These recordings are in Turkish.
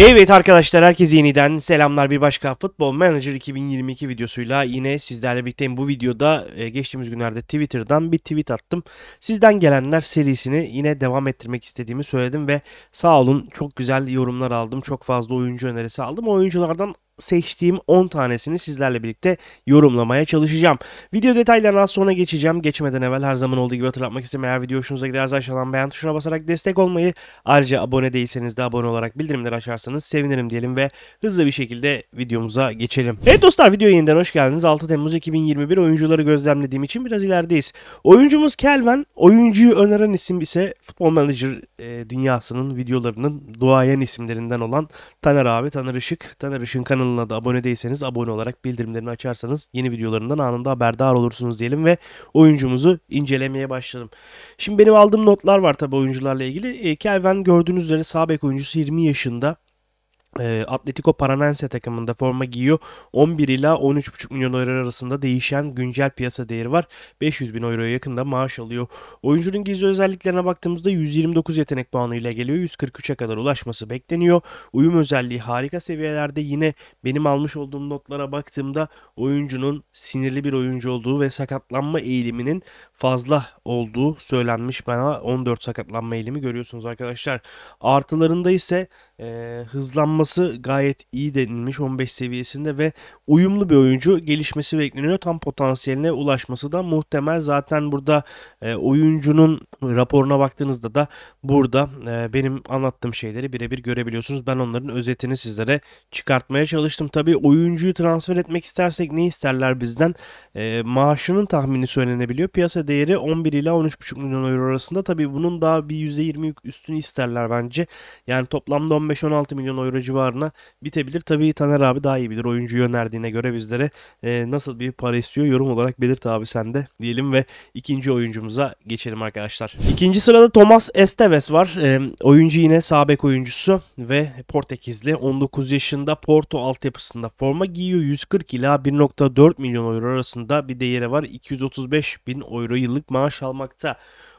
Evet arkadaşlar herkese yeniden selamlar bir başka Futbol Manager 2022 videosuyla yine sizlerle birlikteyim. Bu videoda e, geçtiğimiz günlerde Twitter'dan bir tweet attım. Sizden gelenler serisini yine devam ettirmek istediğimi söyledim ve sağ olun çok güzel yorumlar aldım. Çok fazla oyuncu önerisi aldım. O oyunculardan seçtiğim 10 tanesini sizlerle birlikte yorumlamaya çalışacağım. Video detaylarına az sonra geçeceğim. Geçmeden evvel her zaman olduğu gibi hatırlatmak istedim. Eğer video hoşunuza giderse aşağıdan beğen tuşuna basarak destek olmayı ayrıca abone değilseniz de abone olarak bildirimleri açarsanız sevinirim diyelim ve hızlı bir şekilde videomuza geçelim. Evet dostlar video yeniden hoş geldiniz. 6 Temmuz 2021 oyuncuları gözlemlediğim için biraz ilerideyiz. Oyuncumuz Kelvin, oyuncuyu öneren isim ise Football Manager e, dünyasının videolarının duayen isimlerinden olan Taner abi, Taner Işık. Taner Işık'ın kanalı kanalına da abone değilseniz abone olarak bildirimlerini açarsanız yeni videolarından anında haberdar olursunuz diyelim ve oyuncumuzu incelemeye başladım. Şimdi benim aldığım notlar var tabi oyuncularla ilgili. E, Kelvin gördüğünüz üzere sağ bek oyuncusu 20 yaşında. Ee, Atletico Paranense takımında forma giyiyor. 11 ila 13,5 milyon euro arasında değişen güncel piyasa değeri var. 500 bin euroya yakın da maaş alıyor. Oyuncunun gizli özelliklerine baktığımızda 129 yetenek puanıyla geliyor. 143'e kadar ulaşması bekleniyor. Uyum özelliği harika seviyelerde. Yine benim almış olduğum notlara baktığımda oyuncunun sinirli bir oyuncu olduğu ve sakatlanma eğiliminin fazla olduğu söylenmiş bana. 14 sakatlanma eğilimi görüyorsunuz arkadaşlar. Artılarında ise e, hızlanması gayet iyi denilmiş 15 seviyesinde ve uyumlu bir oyuncu gelişmesi bekleniyor. Tam potansiyeline ulaşması da muhtemel. Zaten burada e, oyuncunun raporuna baktığınızda da burada e, benim anlattığım şeyleri birebir görebiliyorsunuz. Ben onların özetini sizlere çıkartmaya çalıştım. Tabi oyuncuyu transfer etmek istersek ne isterler bizden? E, maaşının tahmini söylenebiliyor. Piyasa değeri 11 ile 13,5 milyon euro arasında. Tabi bunun daha bir %20 üstünü isterler bence. Yani toplamda 15 15-16 milyon euro civarına bitebilir. Tabii Taner abi daha iyi bilir. Oyuncuyu önerdiğine göre bizlere e, nasıl bir para istiyor yorum olarak belirt abi sen de diyelim ve ikinci oyuncumuza geçelim arkadaşlar. İkinci sırada Thomas Esteves var. E, oyuncu yine sabek oyuncusu ve Portekizli. 19 yaşında Porto altyapısında forma giyiyor. 140 ila 1.4 milyon euro arasında bir değeri var. 235 bin euro yıllık maaş almakta.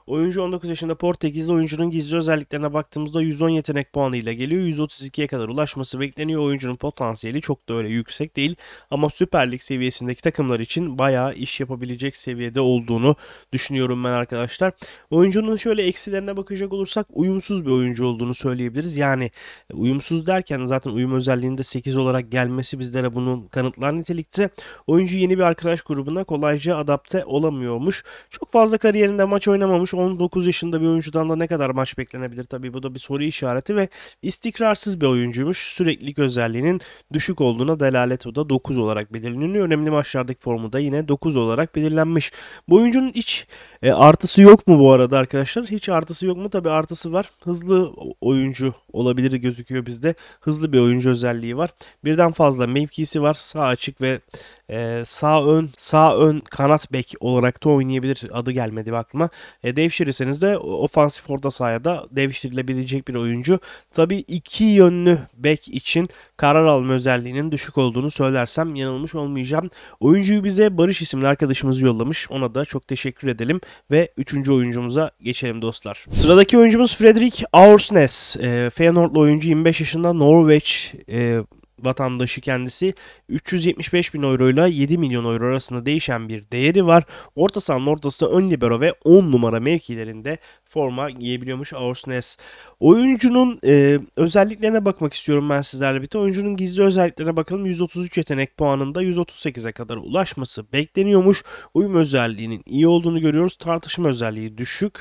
Oyuncu 19 yaşında Portekizli oyuncunun gizli özelliklerine baktığımızda 110 yetenek puanıyla geliyor. 132'ye kadar ulaşması bekleniyor. Oyuncunun potansiyeli çok da öyle yüksek değil ama Süper Lig seviyesindeki takımlar için bayağı iş yapabilecek seviyede olduğunu düşünüyorum ben arkadaşlar. Oyuncunun şöyle eksilerine bakacak olursak uyumsuz bir oyuncu olduğunu söyleyebiliriz. Yani uyumsuz derken zaten uyum özelliğinde 8 olarak gelmesi bizlere bunun kanıtlar nitelikte. Oyuncu yeni bir arkadaş grubuna kolayca adapte olamıyormuş. Çok fazla kariyerinde maç oynamamış 19 yaşında bir oyuncudan da ne kadar maç beklenebilir tabii bu da bir soru işareti ve istikrarsız bir oyuncuymuş. Süreklilik özelliğinin düşük olduğuna delalet o da 9 olarak belirleniyor. Önemli maçlardaki formu da yine 9 olarak belirlenmiş. Bu oyuncunun hiç e, artısı yok mu bu arada arkadaşlar? Hiç artısı yok mu? Tabii artısı var. Hızlı oyuncu olabilir gözüküyor bizde. Hızlı bir oyuncu özelliği var. Birden fazla mevkisi var. Sağ açık ve e, sağ ön sağ ön kanat bek olarak da oynayabilir. Adı gelmedi aklıma. E, devşirirseniz de ofansif orta sahaya da devşirilebilecek bir oyuncu. Tabii iki yönlü bek için karar alma özelliğinin düşük olduğunu söylersem yanılmış olmayacağım. Oyuncuyu bize Barış isimli arkadaşımız yollamış. Ona da çok teşekkür edelim ve üçüncü oyuncumuza geçelim dostlar. Sıradaki oyuncumuz Fredrik Aursnes. E, Feyenoordlu oyuncu 25 yaşında Norveç e, vatandaşı kendisi 375 bin euroyla 7 milyon euro arasında değişen bir değeri var. Orta sahanın ortası ön libero ve 10 numara mevkilerinde forma giyebiliyormuş Aursnes. Oyuncunun e, özelliklerine bakmak istiyorum ben sizlerle birlikte. Oyuncunun gizli özelliklerine bakalım. 133 yetenek puanında 138'e kadar ulaşması bekleniyormuş. Uyum özelliğinin iyi olduğunu görüyoruz. Tartışma özelliği düşük.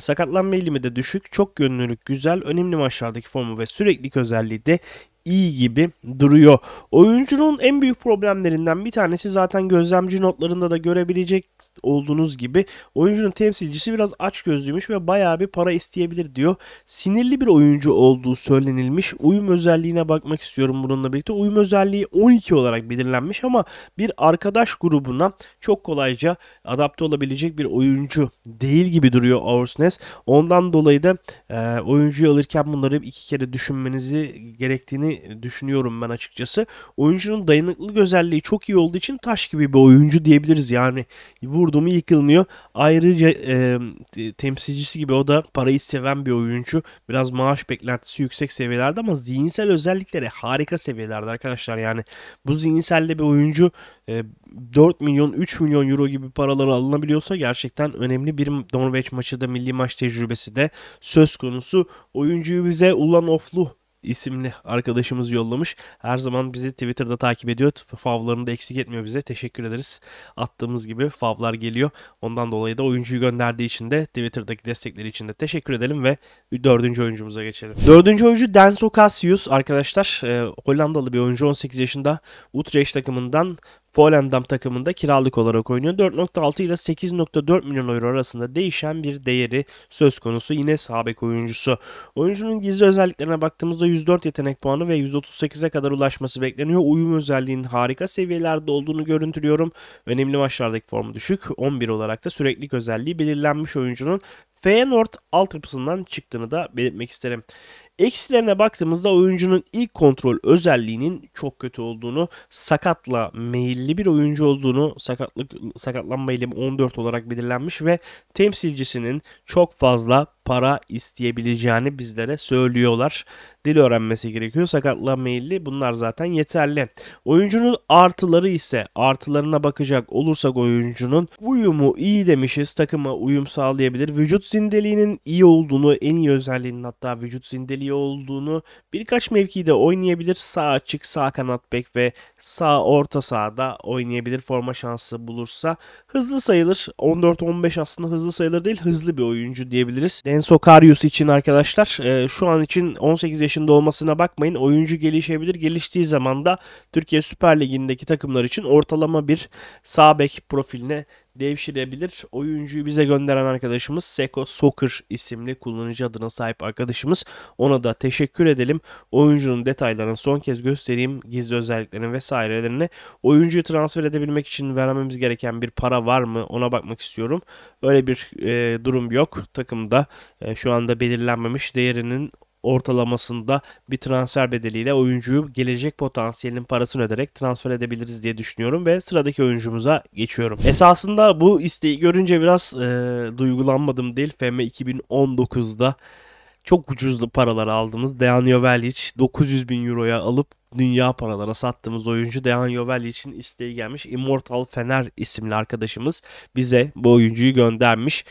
Sakatlanma eğilimi de düşük. Çok yönlülük güzel. Önemli maçlardaki formu ve süreklilik özelliği de iyi gibi duruyor. Oyuncunun en büyük problemlerinden bir tanesi zaten gözlemci notlarında da görebilecek olduğunuz gibi oyuncunun temsilcisi biraz aç gözlüymüş ve bayağı bir para isteyebilir diyor. Sinirli bir oyuncu olduğu söylenilmiş. Uyum özelliğine bakmak istiyorum bununla birlikte. Uyum özelliği 12 olarak belirlenmiş ama bir arkadaş grubuna çok kolayca adapte olabilecek bir oyuncu değil gibi duruyor Aursnes. Ondan dolayı da e, oyuncuyu alırken bunları iki kere düşünmenizi gerektiğini düşünüyorum ben açıkçası. Oyuncunun dayanıklılık özelliği çok iyi olduğu için taş gibi bir oyuncu diyebiliriz. Yani vurdu mu yıkılmıyor. Ayrıca e, temsilcisi gibi o da parayı seven bir oyuncu. Biraz maaş beklentisi yüksek seviyelerde ama zihinsel özellikleri harika seviyelerde arkadaşlar. Yani bu zihinselle bir oyuncu e, 4 milyon 3 milyon euro gibi paraları alınabiliyorsa gerçekten önemli bir Norveç maçı da milli maç tecrübesi de söz konusu. Oyuncuyu bize Ulan Oflu isimli arkadaşımız yollamış. Her zaman bizi Twitter'da takip ediyor. Favlarını da eksik etmiyor bize. Teşekkür ederiz. Attığımız gibi favlar geliyor. Ondan dolayı da oyuncuyu gönderdiği için de Twitter'daki destekleri için de teşekkür edelim ve dördüncü oyuncumuza geçelim. Dördüncü oyuncu Denso Cassius arkadaşlar. E, Hollandalı bir oyuncu 18 yaşında. Utrecht takımından Volendam takımında kiralık olarak oynuyor. 4.6 ile 8.4 milyon euro arasında değişen bir değeri söz konusu. Yine sabek oyuncusu. Oyuncunun gizli özelliklerine baktığımızda 104 yetenek puanı ve 138'e kadar ulaşması bekleniyor. Uyum özelliğinin harika seviyelerde olduğunu görüntülüyorum. Önemli maçlardaki formu düşük. 11 olarak da süreklilik özelliği belirlenmiş oyuncunun Feyenoord altyapısından çıktığını da belirtmek isterim. Eksilerine baktığımızda oyuncunun ilk kontrol özelliğinin çok kötü olduğunu, sakatla meyilli bir oyuncu olduğunu, sakatlık sakatlanma eğilimi 14 olarak belirlenmiş ve temsilcisinin çok fazla para isteyebileceğini bizlere söylüyorlar. Dil öğrenmesi gerekiyor. Sakatlığa meyilli bunlar zaten yeterli. Oyuncunun artıları ise artılarına bakacak olursak oyuncunun uyumu iyi demişiz. Takıma uyum sağlayabilir. Vücut zindeliğinin iyi olduğunu, en iyi özelliğinin hatta vücut zindeliği olduğunu birkaç mevkide oynayabilir. Sağ açık, sağ kanat bek ve sağ orta sahada oynayabilir forma şansı bulursa. Hızlı sayılır. 14-15 aslında hızlı sayılır değil, hızlı bir oyuncu diyebiliriz. Den Enso Karius için arkadaşlar e, şu an için 18 yaşında olmasına bakmayın. Oyuncu gelişebilir. Geliştiği zaman da Türkiye Süper Ligi'ndeki takımlar için ortalama bir sağ bek profiline devşirebilir. Oyuncuyu bize gönderen arkadaşımız Seko Soccer isimli kullanıcı adına sahip arkadaşımız. Ona da teşekkür edelim. Oyuncunun detaylarını son kez göstereyim. Gizli özelliklerini vesairelerini. Oyuncuyu transfer edebilmek için vermemiz gereken bir para var mı? Ona bakmak istiyorum. Öyle bir e, durum yok. Takımda e, şu anda belirlenmemiş değerinin ortalamasında bir transfer bedeliyle oyuncuyu gelecek potansiyelinin parasını öderek transfer edebiliriz diye düşünüyorum ve sıradaki oyuncumuza geçiyorum. Esasında bu isteği görünce biraz e, duygulanmadım değil. FM 2019'da çok ucuzlu paralar aldığımız Dejan Jovelic 900 bin euroya alıp dünya paralara sattığımız oyuncu Dejan Jovelli için isteği gelmiş. Immortal Fener isimli arkadaşımız bize bu oyuncuyu göndermiş.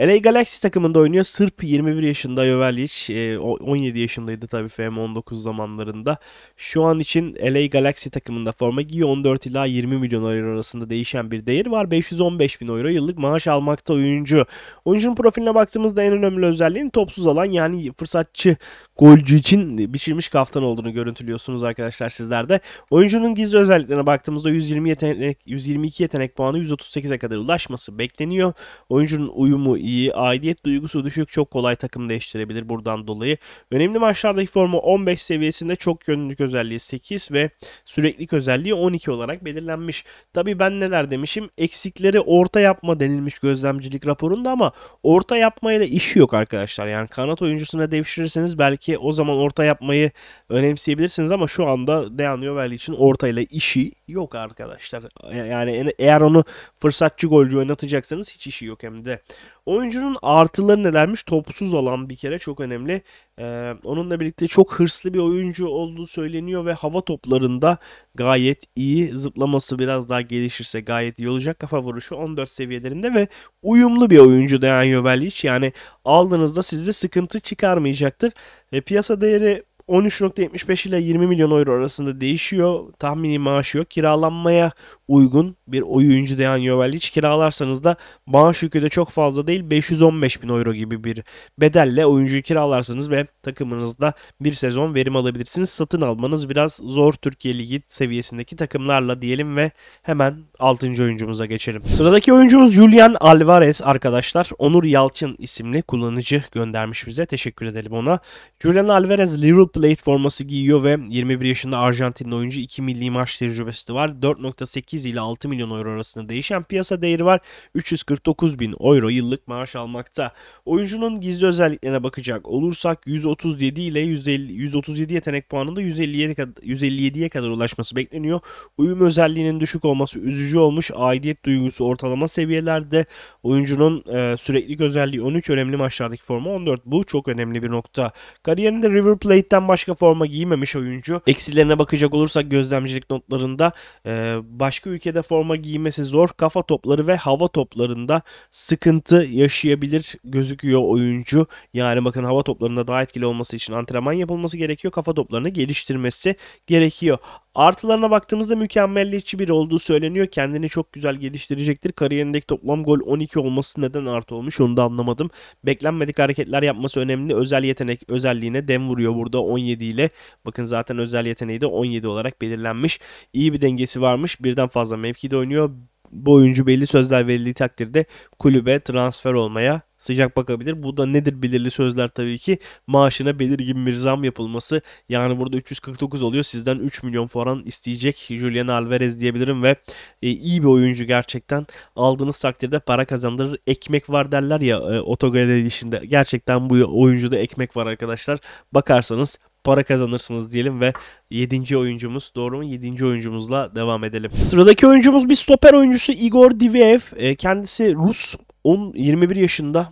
LA Galaxy takımında oynuyor. Sırp 21 yaşında Jovelic. 17 e, yaşındaydı tabii FM19 zamanlarında. Şu an için LA Galaxy takımında forma giyiyor. 14 ila 20 milyon euro arasında değişen bir değeri var. 515 bin euro yıllık maaş almakta oyuncu. Oyuncunun profiline baktığımızda en önemli özelliğin topsuz alan yani fırsatçı golcü için biçilmiş kaftan olduğunu görüntülüyorsunuz arkadaşlar sizlerde. Oyuncunun gizli özelliklerine baktığımızda 120 yetenek, 122 yetenek puanı 138'e kadar ulaşması bekleniyor. Oyuncunun uyumu iyi, aidiyet duygusu düşük, çok kolay takım değiştirebilir buradan dolayı. Önemli maçlardaki formu 15 seviyesinde çok yönlülük özelliği 8 ve süreklilik özelliği 12 olarak belirlenmiş. Tabii ben neler demişim? Eksikleri orta yapma denilmiş gözlemcilik raporunda ama orta yapmayla işi yok arkadaşlar. Yani kanat oyuncusuna devşirirseniz belki belki o zaman orta yapmayı önemseyebilirsiniz ama şu anda Dejan Jovel için ortayla işi yok arkadaşlar. Yani eğer onu fırsatçı golcü oynatacaksanız hiç işi yok hem de Oyuncunun artıları nelermiş? Topsuz alan bir kere çok önemli. Ee, onunla birlikte çok hırslı bir oyuncu olduğu söyleniyor ve hava toplarında gayet iyi. Zıplaması biraz daha gelişirse gayet iyi olacak. Kafa vuruşu 14 seviyelerinde ve uyumlu bir oyuncu Dejan Jovelic. Yani aldığınızda sizde sıkıntı çıkarmayacaktır. E, piyasa değeri 13.75 ile 20 milyon euro arasında değişiyor. Tahmini maaşı yok. Kiralanmaya uygun bir oyuncu Dejan Jovelic kiralarsanız da bağış yükü de çok fazla değil 515 bin euro gibi bir bedelle oyuncuyu kiralarsanız ve takımınızda bir sezon verim alabilirsiniz. Satın almanız biraz zor Türkiye Ligi seviyesindeki takımlarla diyelim ve hemen 6. oyuncumuza geçelim. Sıradaki oyuncumuz Julian Alvarez arkadaşlar. Onur Yalçın isimli kullanıcı göndermiş bize. Teşekkür edelim ona. Julian Alvarez Liverpool Plate forması giyiyor ve 21 yaşında Arjantinli oyuncu 2 milli maç tecrübesi var. 4.8 8 ile 6 milyon euro arasında değişen piyasa değeri var. 349 bin euro yıllık maaş almakta. Oyuncunun gizli özelliklerine bakacak olursak 137 ile 150, 137 yetenek puanında 157 157'ye kadar ulaşması bekleniyor. Uyum özelliğinin düşük olması üzücü olmuş. Aidiyet duygusu ortalama seviyelerde. Oyuncunun e, süreklilik özelliği 13 önemli maçlardaki forma 14. Bu çok önemli bir nokta. Kariyerinde River Plate'den başka forma giymemiş oyuncu. Eksilerine bakacak olursak gözlemcilik notlarında e, başka ülkede forma giymesi zor. Kafa topları ve hava toplarında sıkıntı yaşayabilir gözüküyor oyuncu. Yani bakın hava toplarında daha etkili olması için antrenman yapılması gerekiyor. Kafa toplarını geliştirmesi gerekiyor. Artılarına baktığımızda mükemmelliyetçi biri olduğu söyleniyor. Kendini çok güzel geliştirecektir. Kariyerindeki toplam gol 12 olması neden artı olmuş onu da anlamadım. Beklenmedik hareketler yapması önemli. Özel yetenek özelliğine dem vuruyor burada 17 ile. Bakın zaten özel yeteneği de 17 olarak belirlenmiş. İyi bir dengesi varmış. Birden fazla mevkide oynuyor bu oyuncu belli sözler verildiği takdirde kulübe transfer olmaya sıcak bakabilir. Bu da nedir belirli sözler tabii ki maaşına belirgin bir zam yapılması. Yani burada 349 oluyor. Sizden 3 milyon falan isteyecek Julian Alvarez diyebilirim ve e, iyi bir oyuncu gerçekten. Aldığınız takdirde para kazandırır. Ekmek var derler ya e, otogaleri işinde. Gerçekten bu oyuncuda ekmek var arkadaşlar. Bakarsanız para kazanırsınız diyelim ve 7. oyuncumuz doğru mu? 7. oyuncumuzla devam edelim. Sıradaki oyuncumuz bir stoper oyuncusu Igor Diviev. Ee, kendisi Rus 10, 21 yaşında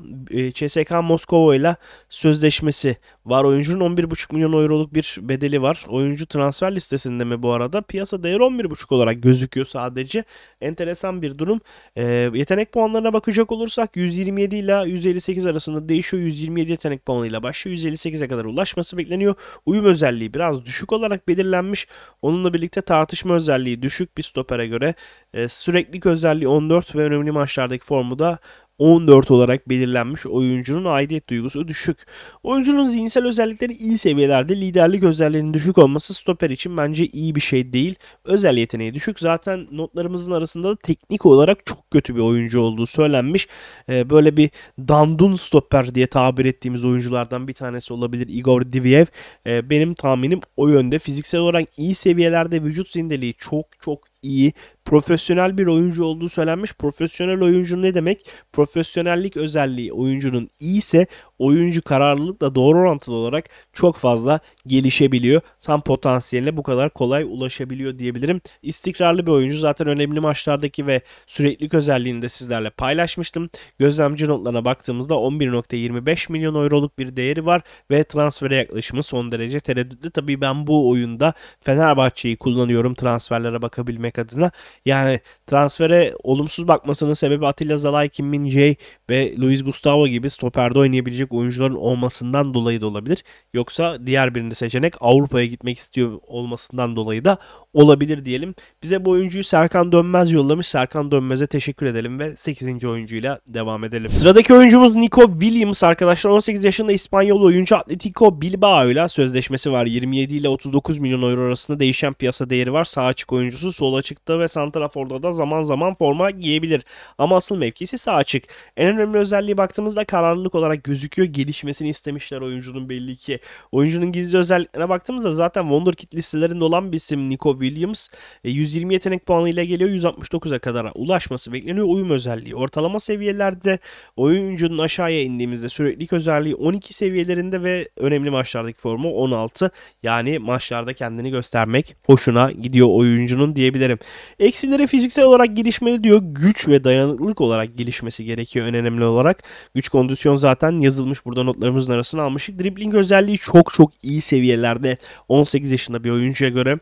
CSKA e, Moskova ile sözleşmesi var. Oyuncunun 11,5 milyon euroluk bir bedeli var. Oyuncu transfer listesinde mi bu arada? Piyasa değeri 11,5 olarak gözüküyor sadece. Enteresan bir durum. E, yetenek puanlarına bakacak olursak 127 ile 158 arasında değişiyor. 127 yetenek puanıyla başlıyor. 158'e kadar ulaşması bekleniyor. Uyum özelliği biraz düşük olarak belirlenmiş. Onunla birlikte tartışma özelliği düşük bir stopere göre. E, süreklilik özelliği 14 ve önemli maçlardaki formu da 14 olarak belirlenmiş oyuncunun aidiyet duygusu düşük. Oyuncunun zihinsel özellikleri iyi seviyelerde liderlik özelliğinin düşük olması stoper için bence iyi bir şey değil. Özel yeteneği düşük. Zaten notlarımızın arasında da teknik olarak çok kötü bir oyuncu olduğu söylenmiş. Ee, böyle bir dandun stoper diye tabir ettiğimiz oyunculardan bir tanesi olabilir Igor Diviev. Ee, benim tahminim o yönde. Fiziksel olarak iyi seviyelerde vücut zindeliği çok çok iyi, profesyonel bir oyuncu olduğu söylenmiş. Profesyonel oyuncu ne demek? Profesyonellik özelliği oyuncunun iyiyse oyuncu kararlılıkla doğru orantılı olarak çok fazla gelişebiliyor. Tam potansiyeline bu kadar kolay ulaşabiliyor diyebilirim. İstikrarlı bir oyuncu zaten önemli maçlardaki ve süreklilik özelliğini de sizlerle paylaşmıştım. Gözlemci notlarına baktığımızda 11.25 milyon euroluk bir değeri var ve transfere yaklaşımı son derece tereddütlü. Tabii ben bu oyunda Fenerbahçe'yi kullanıyorum transferlere bakabilmek etmek adına. Yani transfere olumsuz bakmasının sebebi Atilla Zalay, Kim Min Jae ve Luis Gustavo gibi stoperde oynayabilecek oyuncuların olmasından dolayı da olabilir. Yoksa diğer birini seçenek Avrupa'ya gitmek istiyor olmasından dolayı da olabilir diyelim. Bize bu oyuncuyu Serkan Dönmez yollamış. Serkan Dönmez'e teşekkür edelim ve 8. oyuncuyla devam edelim. Sıradaki oyuncumuz Nico Williams arkadaşlar. 18 yaşında İspanyol oyuncu Atletico Bilbao ile sözleşmesi var. 27 ile 39 milyon euro arasında değişen piyasa değeri var. Sağ açık oyuncusu sola çıktı ve Santrafor'da da zaman zaman forma giyebilir. Ama asıl mevkisi sağ açık. En önemli özelliği baktığımızda kararlılık olarak gözüküyor. Gelişmesini istemişler oyuncunun belli ki. Oyuncunun gizli özelliklerine baktığımızda zaten Wonderkid listelerinde olan bir isim Nico Williams. 120 e, yetenek puanıyla geliyor. 169'a kadar ulaşması bekleniyor. Uyum özelliği. Ortalama seviyelerde oyuncunun aşağıya indiğimizde süreklilik özelliği 12 seviyelerinde ve önemli maçlardaki formu 16. Yani maçlarda kendini göstermek hoşuna gidiyor oyuncunun diyebilirim. Eksileri fiziksel olarak gelişmeli diyor. Güç ve dayanıklılık olarak gelişmesi gerekiyor. Önemli önemli olarak. Güç kondisyon zaten yazılmış burada notlarımızın arasına almıştık. Dribbling özelliği çok çok iyi seviyelerde 18 yaşında bir oyuncuya göre.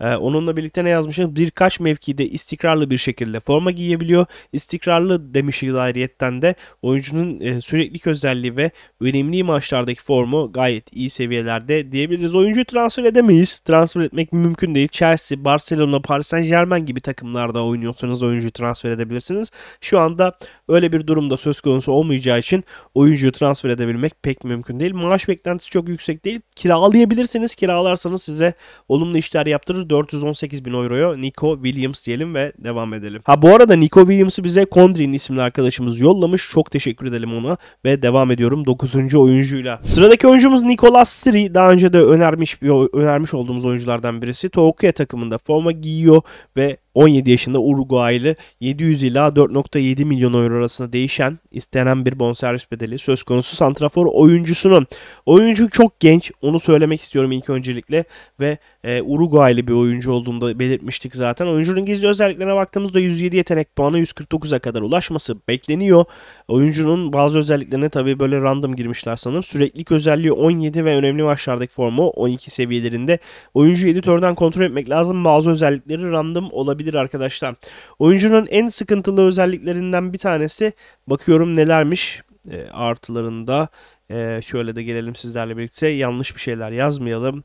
E, onunla birlikte ne yazmışım? Birkaç mevkide istikrarlı bir şekilde forma giyebiliyor. İstikrarlı demişiz ayrıyetten de oyuncunun e, süreklilik özelliği ve önemli maçlardaki formu gayet iyi seviyelerde diyebiliriz. Oyuncu transfer edemeyiz. Transfer etmek mümkün değil. Chelsea, Barcelona, Paris Saint Germain gibi takımlarda oynuyorsanız oyuncu transfer edebilirsiniz. Şu anda öyle bir durumda söz konusu olmayacağı için oyuncuyu transfer edebilmek pek mümkün değil. Maaş beklentisi çok yüksek değil. Kiralayabilirsiniz. Kiralarsanız size olumlu işler yaptırır. 418 bin euroya Nico Williams diyelim ve devam edelim. Ha bu arada Nico Williams'ı bize Condrin isimli arkadaşımız yollamış. Çok teşekkür edelim ona ve devam ediyorum 9. oyuncuyla. Sıradaki oyuncumuz Nicolas Siri. Daha önce de önermiş önermiş olduğumuz oyunculardan birisi. Tokyo takımında forma giyiyor ve 17 yaşında Uruguaylı 700 ila 4.7 milyon euro arasında değişen istenen bir bonservis bedeli söz konusu santrafor oyuncusunun. Oyuncu çok genç onu söylemek istiyorum ilk öncelikle ve e, Uruguaylı bir oyuncu olduğunu da belirtmiştik zaten. Oyuncunun gizli özelliklerine baktığımızda 107 yetenek puanı 149'a kadar ulaşması bekleniyor. Oyuncunun bazı özelliklerine tabi böyle random girmişler sanırım. Süreklilik özelliği 17 ve önemli maçlardaki formu 12 seviyelerinde. Oyuncu editörden kontrol etmek lazım. Bazı özellikleri random olabilir olabilir arkadaşlar. Oyuncunun en sıkıntılı özelliklerinden bir tanesi bakıyorum nelermiş e, artılarında ee, şöyle de gelelim sizlerle birlikte yanlış bir şeyler yazmayalım.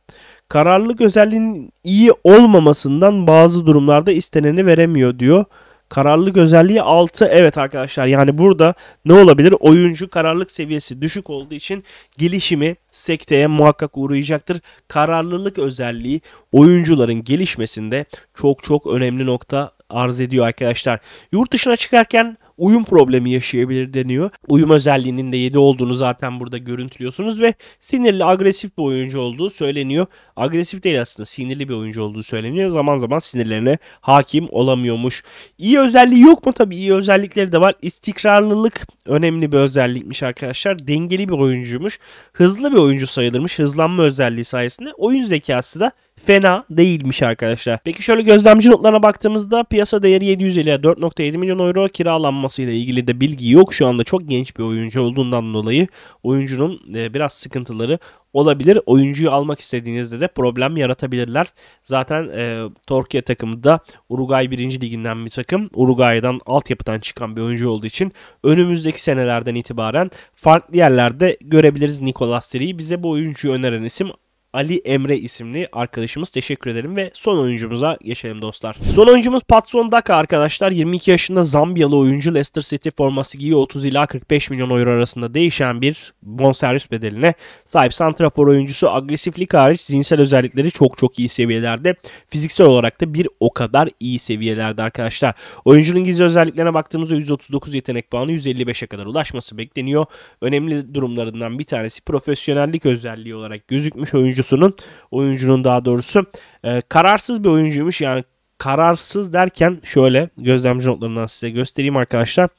Kararlılık özelliğinin iyi olmamasından bazı durumlarda isteneni veremiyor diyor. Kararlılık özelliği 6. Evet arkadaşlar yani burada ne olabilir? Oyuncu kararlılık seviyesi düşük olduğu için gelişimi sekteye muhakkak uğrayacaktır. Kararlılık özelliği oyuncuların gelişmesinde çok çok önemli nokta arz ediyor arkadaşlar. Yurt dışına çıkarken uyum problemi yaşayabilir deniyor. Uyum özelliğinin de 7 olduğunu zaten burada görüntülüyorsunuz ve sinirli agresif bir oyuncu olduğu söyleniyor. Agresif değil aslında sinirli bir oyuncu olduğu söyleniyor. Zaman zaman sinirlerine hakim olamıyormuş. İyi özelliği yok mu? Tabii iyi özellikleri de var. İstikrarlılık önemli bir özellikmiş arkadaşlar. Dengeli bir oyuncuymuş. Hızlı bir oyuncu sayılırmış hızlanma özelliği sayesinde. Oyun zekası da fena değilmiş arkadaşlar. Peki şöyle gözlemci notlarına baktığımızda piyasa değeri 750'ye 4.7 milyon euro kiralanmasıyla ilgili de bilgi yok. Şu anda çok genç bir oyuncu olduğundan dolayı oyuncunun e, biraz sıkıntıları olabilir. Oyuncuyu almak istediğinizde de problem yaratabilirler. Zaten e, Türkiye takımı da Uruguay 1. liginden bir takım. Uruguay'dan altyapıdan çıkan bir oyuncu olduğu için önümüzdeki senelerden itibaren farklı yerlerde görebiliriz Nicolas Seri'yi. Bize bu oyuncuyu öneren isim Ali Emre isimli arkadaşımız. Teşekkür ederim ve son oyuncumuza geçelim dostlar. Son oyuncumuz Patson Daka arkadaşlar. 22 yaşında Zambiyalı oyuncu Leicester City forması giyiyor. 30 ila 45 milyon euro arasında değişen bir bonservis bedeline sahip santrafor oyuncusu agresiflik hariç zihinsel özellikleri çok çok iyi seviyelerde. Fiziksel olarak da bir o kadar iyi seviyelerde arkadaşlar. Oyuncunun gizli özelliklerine baktığımızda 139 yetenek puanı 155'e kadar ulaşması bekleniyor. Önemli durumlarından bir tanesi profesyonellik özelliği olarak gözükmüş oyuncu oyuncusunun oyuncunun daha doğrusu e, kararsız bir oyuncuymuş. Yani kararsız derken şöyle gözlemci notlarından size göstereyim arkadaşlar.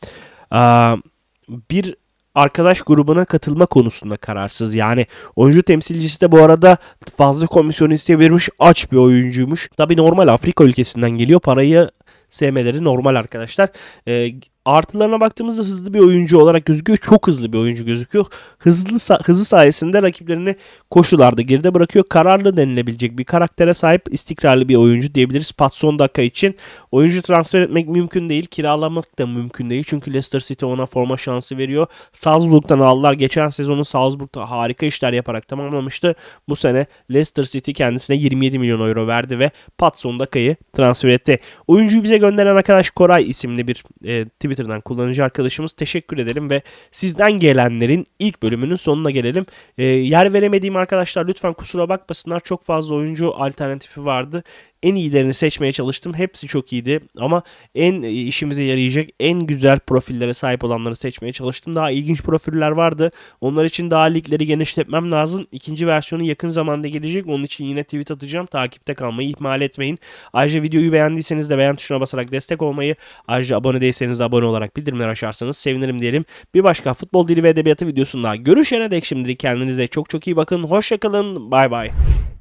E, bir arkadaş grubuna katılma konusunda kararsız. Yani oyuncu temsilcisi de bu arada fazla komisyon isteyebilmiş aç bir oyuncuymuş. Tabi normal Afrika ülkesinden geliyor. Parayı sevmeleri normal arkadaşlar. E, artılarına baktığımızda hızlı bir oyuncu olarak gözüküyor. Çok hızlı bir oyuncu gözüküyor. Hızlı hızı sayesinde rakiplerini koşularda geride bırakıyor. Kararlı denilebilecek bir karaktere sahip istikrarlı bir oyuncu diyebiliriz. Pat son dakika için oyuncu transfer etmek mümkün değil. Kiralamak da mümkün değil. Çünkü Leicester City ona forma şansı veriyor. Salzburg'dan aldılar. Geçen sezonu Salzburg'da harika işler yaparak tamamlamıştı. Bu sene Leicester City kendisine 27 milyon euro verdi ve Pat son dakikayı transfer etti. Oyuncuyu bize gönderen arkadaş Koray isimli bir e, Twitter Twitter'dan kullanıcı arkadaşımız teşekkür edelim ve sizden gelenlerin ilk bölümünün sonuna gelelim. E, yer veremediğim arkadaşlar lütfen kusura bakmasınlar çok fazla oyuncu alternatifi vardı en iyilerini seçmeye çalıştım. Hepsi çok iyiydi ama en e, işimize yarayacak en güzel profillere sahip olanları seçmeye çalıştım. Daha ilginç profiller vardı. Onlar için daha ligleri genişletmem lazım. İkinci versiyonu yakın zamanda gelecek. Onun için yine tweet atacağım. Takipte kalmayı ihmal etmeyin. Ayrıca videoyu beğendiyseniz de beğen tuşuna basarak destek olmayı, ayrıca abone değilseniz de abone olarak bildirimleri açarsanız sevinirim diyelim. Bir başka futbol dili ve edebiyatı videosunda görüşene dek şimdilik kendinize çok çok iyi bakın. Hoşçakalın. Bay bay.